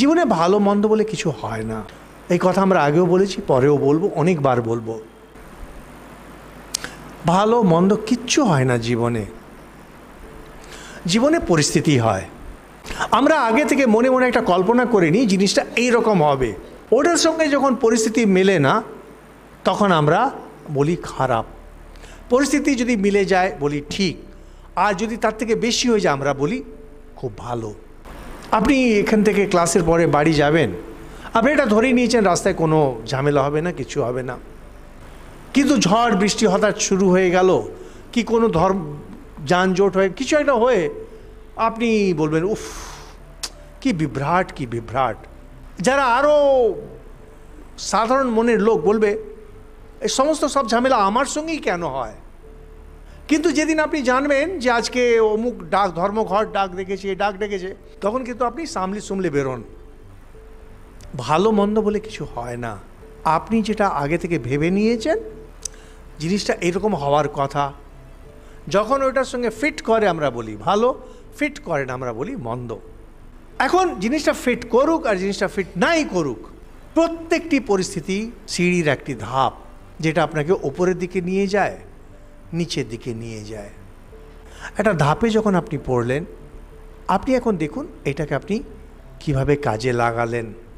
জীবনে ভালো মন্দ বলে কিছু হয় না এই কথা আমরা আগেও বলেছি পরেও বলবো অনেকবার বলবো ভালো মন্দ কিচ্ছু হয় না জীবনে জীবনে পরিস্থিতি হয় আমরা আগে থেকে মনে মনে একটা কল্পনা করে নিই জিনিসটা এইরকম হবে ওটার সঙ্গে যখন পরিস্থিতি মেলে না তখন আমরা বলি খারাপ পরিস্থিতি যদি মিলে যায় বলি ঠিক আর যদি তার থেকে বেশি হয়ে যায় আমরা বলি খুব ভালো আপনি এখান থেকে ক্লাসের পরে বাড়ি যাবেন আপনি এটা ধরেই নিয়েছেন রাস্তায় কোনো ঝামেলা হবে না কিছু হবে না কিন্তু ঝড় বৃষ্টি হঠাৎ শুরু হয়ে গেল কি কোনো ধর্ম যানজট হয়ে কিছু একটা হয়ে আপনি বলবেন উফ কি বিভ্রাট কি বিভ্রাট যারা আরও সাধারণ মনের লোক বলবে এই সমস্ত সব ঝামেলা আমার সঙ্গেই কেন হয় কিন্তু যেদিন আপনি জানবেন যে আজকে অমুক ডাক ধর্মঘট ডাক ডেকেছে ডাক ডেকেছে তখন কিন্তু আপনি সামলে সুমলে বেরোন ভালো মন্দ বলে কিছু হয় না আপনি যেটা আগে থেকে ভেবে নিয়েছেন জিনিসটা এরকম হওয়ার কথা যখন ওটার সঙ্গে ফিট করে আমরা বলি ভালো ফিট করে না আমরা বলি মন্দ এখন জিনিসটা ফিট করুক আর জিনিসটা ফিট নাই করুক প্রত্যেকটি পরিস্থিতি সিঁড়ির একটি ধাপ যেটা আপনাকে ওপরের দিকে নিয়ে যায় নিচের দিকে নিয়ে যায় একটা ধাপে যখন আপনি পড়লেন আপনি এখন দেখুন এটাকে আপনি কিভাবে কাজে লাগালেন